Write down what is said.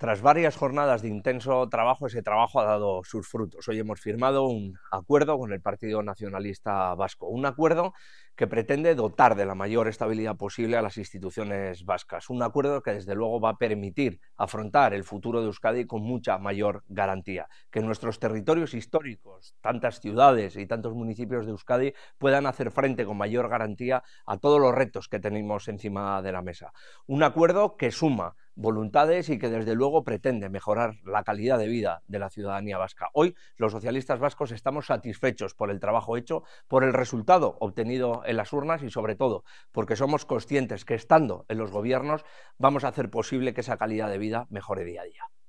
Tras varias jornadas de intenso trabajo, ese trabajo ha dado sus frutos. Hoy hemos firmado un acuerdo con el Partido Nacionalista Vasco, un acuerdo que pretende dotar de la mayor estabilidad posible a las instituciones vascas, un acuerdo que desde luego va a permitir afrontar el futuro de Euskadi con mucha mayor garantía, que nuestros territorios históricos, tantas ciudades y tantos municipios de Euskadi puedan hacer frente con mayor garantía a todos los retos que tenemos encima de la mesa. Un acuerdo que suma voluntades y que desde luego pretende mejorar la calidad de vida de la ciudadanía vasca. Hoy los socialistas vascos estamos satisfechos por el trabajo hecho, por el resultado obtenido en las urnas y sobre todo porque somos conscientes que estando en los gobiernos vamos a hacer posible que esa calidad de vida mejore día a día.